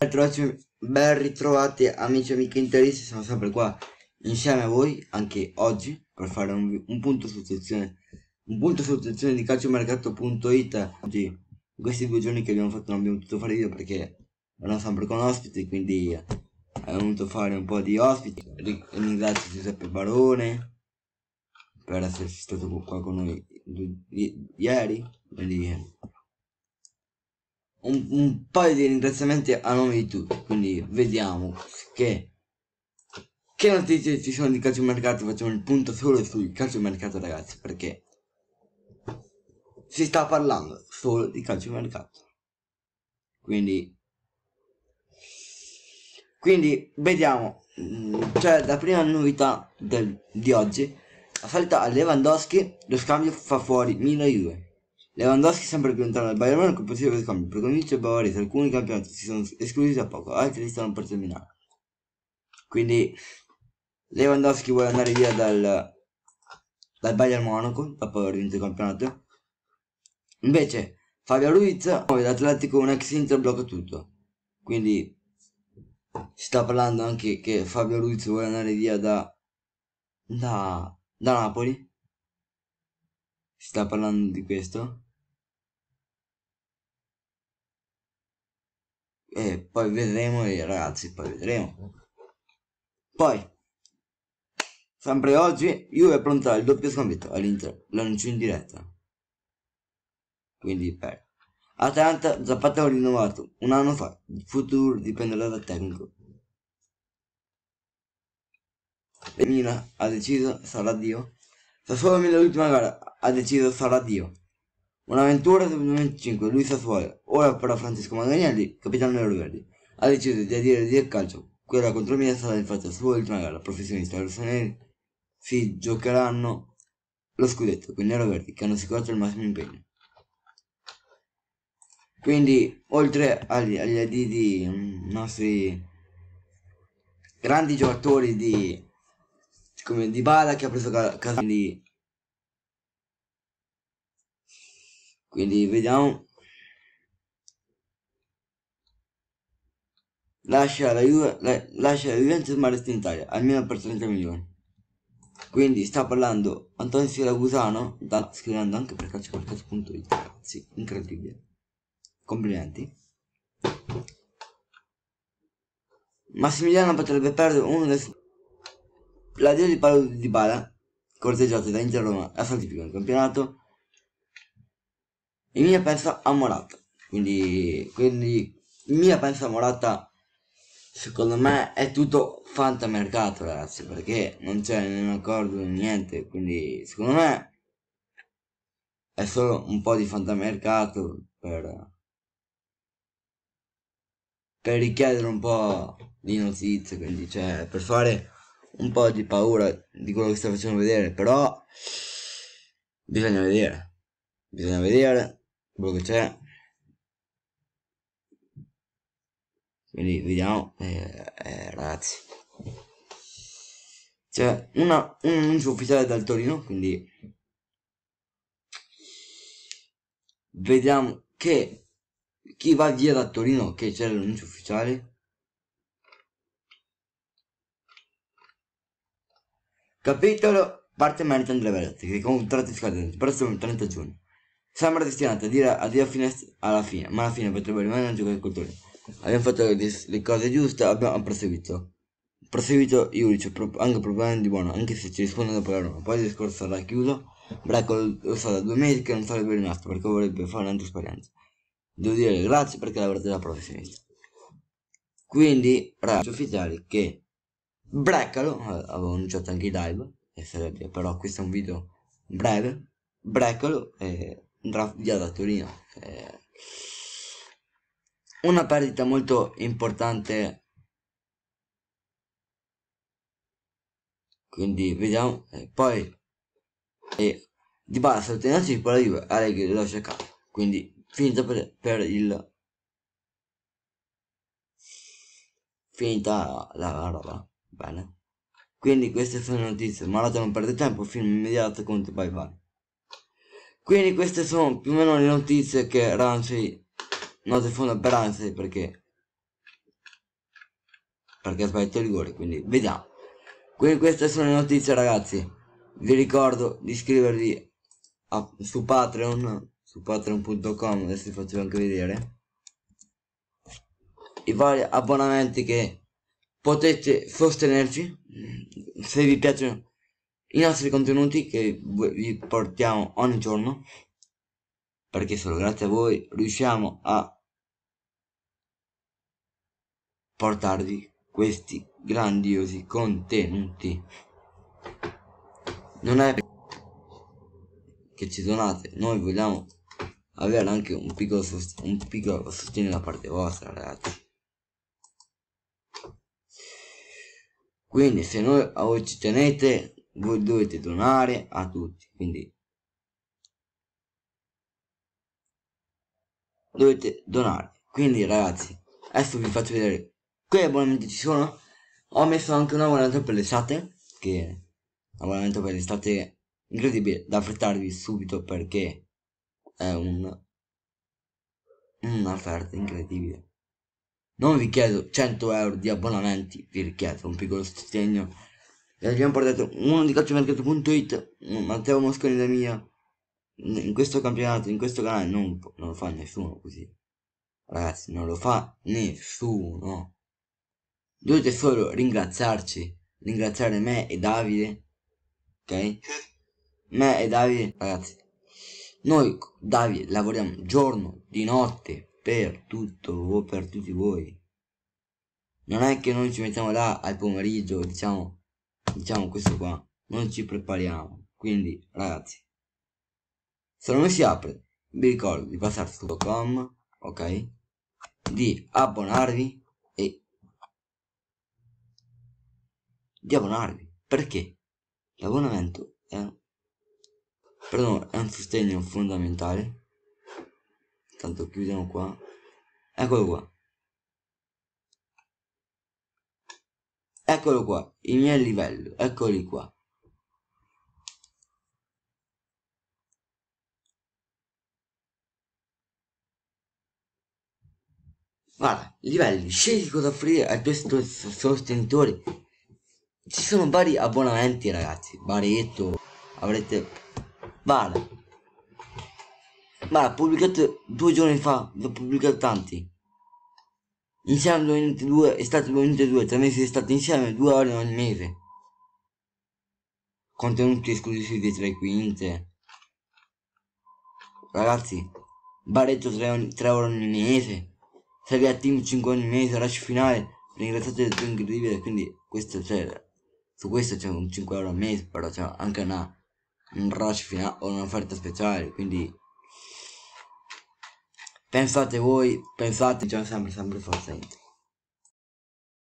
Ben ben ritrovati amici e amiche interisti, sono sempre qua insieme a voi anche oggi per fare un, un punto su sezione un punto su di calciomercato.it oggi in questi due giorni che abbiamo fatto non abbiamo potuto fare video perché erano sempre con ospiti quindi abbiamo voluto fare un po' di ospiti ringrazio Giuseppe Barone per essere stato qua con noi ieri quindi un, un paio di ringraziamenti a nome di tutti. Quindi vediamo che che notizie ci sono di calcio mercato facciamo il punto solo sul calcio mercato ragazzi perché si sta parlando solo di calcio mercato quindi quindi vediamo mm, cioè la prima novità del, di oggi la salita a Lewandowski lo scambio fa fuori Mila Juve Lewandowski sempre più lontano dal Bayern Monaco, possibile scambio, Per convincere bavarese, alcuni campionati si sono esclusi da poco, altri li stanno per terminare. Quindi Lewandowski vuole andare via dal, dal Bayern Monaco, dopo aver vinto il campionato. Invece Fabio Ruiz, l'Atletico un ex Inter blocca tutto. Quindi si sta parlando anche che Fabio Ruiz vuole andare via da, da, da Napoli. Si sta parlando di questo. e poi vedremo eh, ragazzi poi vedremo poi sempre oggi Juve pronta il doppio sconfitto all'Inter l'annuncio in diretta quindi per Atalanta Zapata ho rinnovato un anno fa il futuro dipenderà dal tecnico Mina ha deciso sarà Dio Sassuolo nell'ultima gara ha deciso sarà Dio Buonaventura 2025, Luis Sassuolo, ora però Francesco Manganielli, capitano Verdi, ha deciso di adire il calcio. Quella contro il Milan sarà infatti la sua ultima gara professionista. rossoneri si giocheranno lo scudetto con i Verdi, che hanno assicurato il massimo impegno. Quindi, oltre agli, agli aditi mm, nostri grandi giocatori di come Di Bala che ha preso Casini quindi vediamo lascia la Juve la, lascia la Juventus ma resta in Italia almeno per 30 milioni quindi sta parlando Antonio Siracusano da, scrivendo anche per calciomercato.it ragazzi incredibile complimenti Massimiliano potrebbe perdere uno dei la dio di Paolo di Bala corteggiato da Inter Roma a saltifica nel campionato e Mia pensa a Morata. Quindi, quindi Mia pensa a Morata, secondo me, è tutto fantamercato, ragazzi, perché non c'è nessun accordo, niente. Quindi, secondo me, è solo un po' di fantamercato per, per richiedere un po' di notizie, quindi, cioè, per fare un po' di paura di quello che sta facendo vedere, però bisogna vedere, bisogna vedere quello che c'è quindi vediamo eh, eh, ragazzi c'è una, un annuncio ufficiale dal Torino quindi vediamo che chi va via da Torino che c'è l'annuncio ufficiale capitolo parte Maritime delle Verette che contratti scadenti prossimo 30 giugno Sembra destinato a dire, a dire fine alla fine, ma alla fine potrebbe rimanere un gioco di cultura. Abbiamo fatto le cose giuste, abbiamo proseguito. Proseguito Iuric, pro, anche problemi di buono, anche se ci risponde dopo la Roma. Poi il discorso sarà chiuso. Bracco lo sa da due mesi che non sarebbe rimasto perché vorrebbe fare un'altra esperienza. Devo dire grazie perché lavorate da professionista. Quindi, ragazzi ufficiali che Braccalo, eh, avevo annunciato anche i live, e sarebbe, però questo è un video breve, Braccalo, e eh, draft via da Torino eh, una perdita molto importante quindi vediamo eh, poi eh, di base sotteniamoci per la Juve Allegri lo lascia quindi finita per, per, il finita la, la roba bene quindi queste sono le notizie ma non perde tempo film immediato contro bye bye quindi queste sono più o meno le notizie che Ramsey, note fonda per Ramsey perché perché ha sbagliato il rigore, quindi vediamo. Quindi queste sono le notizie ragazzi. Vi ricordo di iscrivervi a, su Patreon, su patreon.com, adesso vi faccio anche vedere i vari abbonamenti che potete sostenerci se vi piacciono i nostri contenuti che vi portiamo ogni giorno perché solo grazie a voi riusciamo a portarvi questi grandiosi contenuti non è che ci donate noi vogliamo avere anche un piccolo, un piccolo sostegno da parte vostra ragazzi quindi se noi a voi ci tenete voi dovete donare a tutti quindi dovete donare quindi ragazzi adesso vi faccio vedere che abbonamenti ci sono ho messo anche un abbonamento per l'estate che un abbonamento per l'estate incredibile da affrettarvi subito perché è un un'offerta incredibile non vi chiedo 100 euro di abbonamenti vi richiedo un piccolo sostegno e abbiamo portato uno di calciomercato.it Matteo Mosconi da mia in questo campionato in questo canale non, non lo fa nessuno così ragazzi non lo fa nessuno dovete solo ringraziarci ringraziare me e Davide ok me e Davide ragazzi noi Davide lavoriamo giorno di notte per tutto per tutti voi non è che noi ci mettiamo là al pomeriggio diciamo diciamo questo qua non ci prepariamo quindi ragazzi se non si apre vi ricordo di passare su com ok di abbonarvi e di abbonarvi perché l'abbonamento è Perdone, è un sostegno fondamentale tanto chiudiamo qua eccolo qua eccolo qua il mio livello eccoli qua Guarda, livelli, scegli cosa offrire ai tuoi sostenitori. Ci sono vari abbonamenti, ragazzi. Baretto, avrete... Guarda. Guarda, pubblicato due giorni fa, l'ho pubblicato tanti. Insieme due minuti estate due minuti due, tre mesi d'estate insieme, due ore ogni mese. Contenuti esclusivi tre quinte. Ragazzi, baretto 3, ore ogni mese. Serie a team 5 ogni mese, rush finale. Ringraziate il tuo incredibile, quindi questo c'è. Cioè, su questo c'è un 5 euro al mese, però c'è anche una, un rush finale o un'offerta speciale, quindi Pensate voi, pensate, diciamo sempre, sempre sempre.